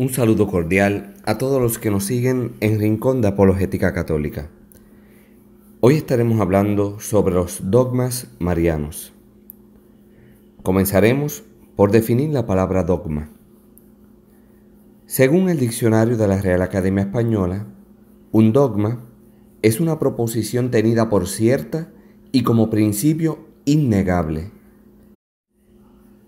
Un saludo cordial a todos los que nos siguen en Rincón de Apologética Católica. Hoy estaremos hablando sobre los dogmas marianos. Comenzaremos por definir la palabra dogma. Según el diccionario de la Real Academia Española, un dogma es una proposición tenida por cierta y como principio innegable.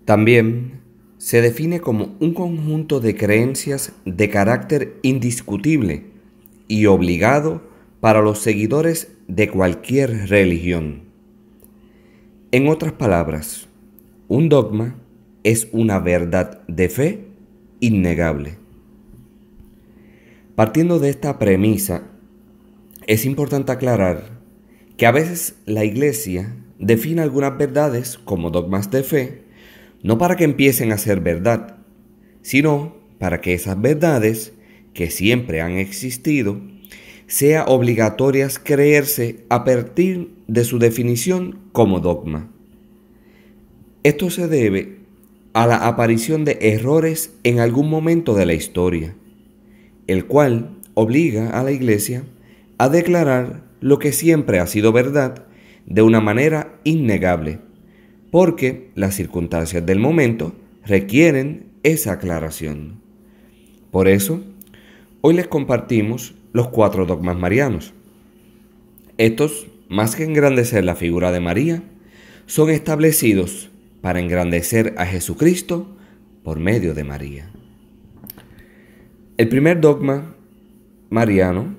También se define como un conjunto de creencias de carácter indiscutible y obligado para los seguidores de cualquier religión. En otras palabras, un dogma es una verdad de fe innegable. Partiendo de esta premisa, es importante aclarar que a veces la Iglesia define algunas verdades como dogmas de fe no para que empiecen a ser verdad, sino para que esas verdades, que siempre han existido, sea obligatorias creerse a partir de su definición como dogma. Esto se debe a la aparición de errores en algún momento de la historia, el cual obliga a la Iglesia a declarar lo que siempre ha sido verdad de una manera innegable porque las circunstancias del momento requieren esa aclaración. Por eso, hoy les compartimos los cuatro dogmas marianos. Estos, más que engrandecer la figura de María, son establecidos para engrandecer a Jesucristo por medio de María. El primer dogma mariano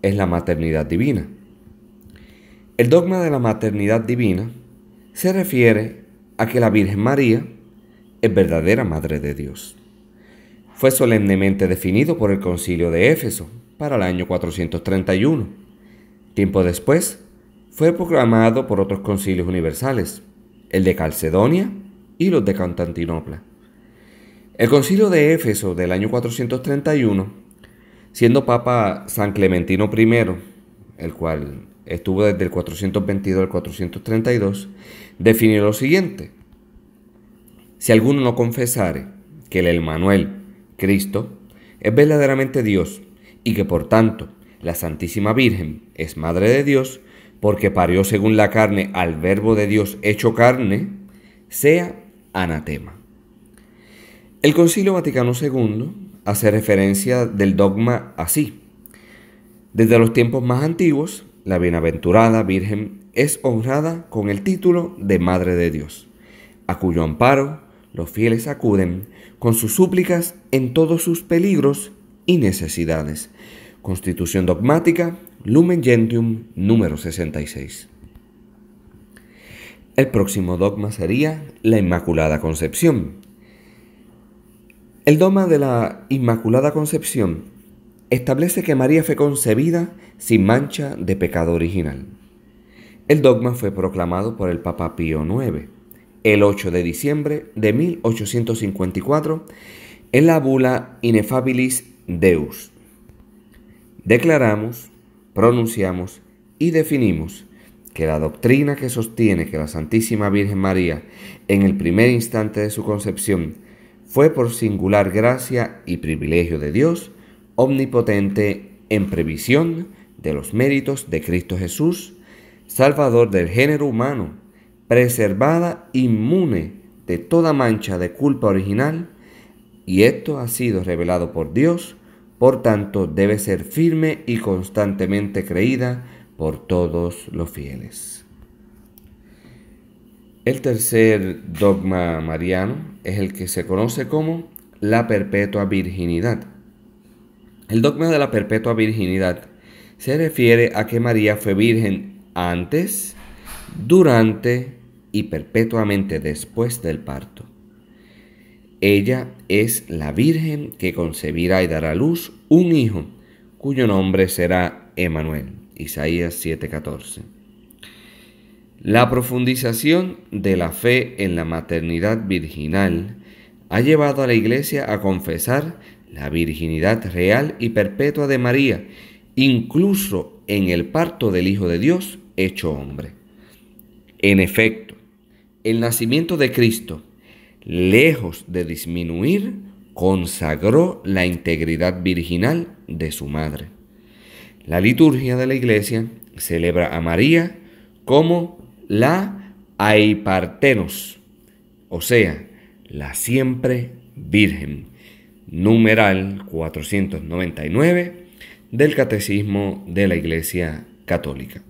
es la maternidad divina. El dogma de la maternidad divina se refiere a que la Virgen María es verdadera Madre de Dios. Fue solemnemente definido por el concilio de Éfeso para el año 431. Tiempo después, fue proclamado por otros concilios universales, el de Calcedonia y los de Constantinopla. El concilio de Éfeso del año 431, siendo Papa San Clementino I, el cual estuvo desde el 422 al 432, definió lo siguiente. Si alguno no confesare que el Emmanuel, Cristo, es verdaderamente Dios y que por tanto la Santísima Virgen es Madre de Dios, porque parió según la carne al Verbo de Dios hecho carne, sea anatema. El Concilio Vaticano II hace referencia del dogma así. Desde los tiempos más antiguos, la bienaventurada Virgen es honrada con el título de Madre de Dios, a cuyo amparo los fieles acuden con sus súplicas en todos sus peligros y necesidades. Constitución dogmática, Lumen Gentium número 66. El próximo dogma sería la Inmaculada Concepción. El dogma de la Inmaculada Concepción establece que María fue concebida sin mancha de pecado original. El dogma fue proclamado por el Papa Pío IX el 8 de diciembre de 1854 en la bula Inefabilis Deus. Declaramos, pronunciamos y definimos que la doctrina que sostiene que la Santísima Virgen María en el primer instante de su concepción fue por singular gracia y privilegio de Dios, omnipotente en previsión de los méritos de Cristo Jesús, Salvador del género humano, preservada inmune de toda mancha de culpa original, y esto ha sido revelado por Dios, por tanto debe ser firme y constantemente creída por todos los fieles. El tercer dogma mariano es el que se conoce como la perpetua virginidad, el dogma de la perpetua virginidad se refiere a que María fue virgen antes, durante y perpetuamente después del parto. Ella es la Virgen que concebirá y dará a luz un hijo, cuyo nombre será Emanuel. Isaías 7:14. La profundización de la fe en la maternidad virginal ha llevado a la Iglesia a confesar la virginidad real y perpetua de María, incluso en el parto del Hijo de Dios hecho hombre. En efecto, el nacimiento de Cristo, lejos de disminuir, consagró la integridad virginal de su madre. La liturgia de la iglesia celebra a María como la aipartenos, o sea, la siempre virgen numeral 499 del Catecismo de la Iglesia Católica.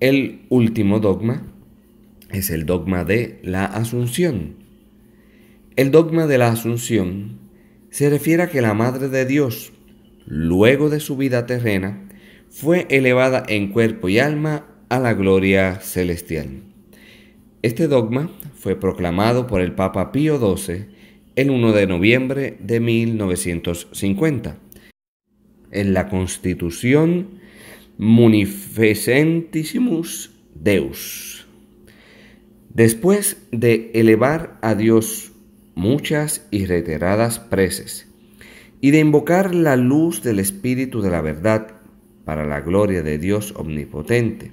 El último dogma es el dogma de la Asunción. El dogma de la Asunción se refiere a que la Madre de Dios, luego de su vida terrena, fue elevada en cuerpo y alma a la gloria celestial. Este dogma fue proclamado por el Papa Pío XII el 1 de noviembre de 1950. En la Constitución Munificentissimus Deus. Después de elevar a Dios muchas y reiteradas preces, y de invocar la luz del Espíritu de la verdad para la gloria de Dios omnipotente,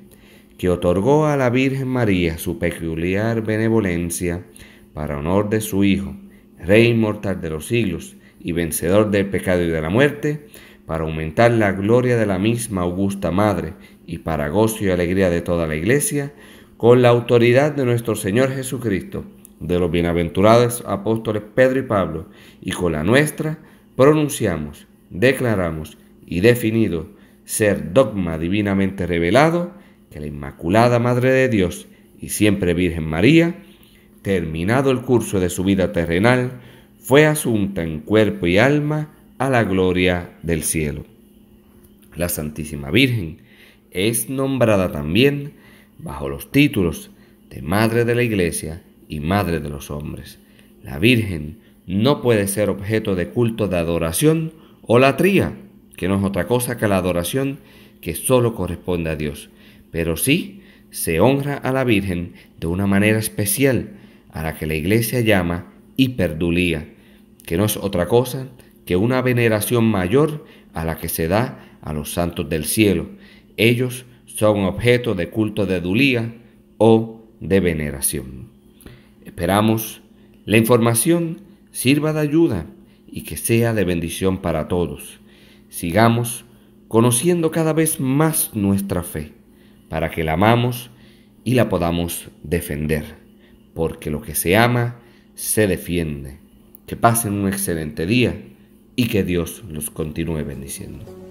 que otorgó a la Virgen María su peculiar benevolencia para honor de su Hijo, Rey inmortal de los siglos y vencedor del pecado y de la muerte, para aumentar la gloria de la misma augusta Madre y para gozo y alegría de toda la Iglesia, con la autoridad de nuestro Señor Jesucristo, de los bienaventurados apóstoles Pedro y Pablo, y con la nuestra, pronunciamos, declaramos y definido ser dogma divinamente revelado que la Inmaculada Madre de Dios y siempre Virgen María, terminado el curso de su vida terrenal, fue asunta en cuerpo y alma a la gloria del cielo. La Santísima Virgen es nombrada también bajo los títulos de Madre de la Iglesia y Madre de los hombres. La Virgen no puede ser objeto de culto de adoración o latría, que no es otra cosa que la adoración que solo corresponde a Dios, pero sí se honra a la Virgen de una manera especial, para que la iglesia llama hiperdulía, que no es otra cosa que una veneración mayor a la que se da a los santos del cielo. Ellos son objeto de culto de dulía o de veneración. Esperamos la información sirva de ayuda y que sea de bendición para todos. Sigamos conociendo cada vez más nuestra fe, para que la amamos y la podamos defender porque lo que se ama se defiende. Que pasen un excelente día y que Dios los continúe bendiciendo.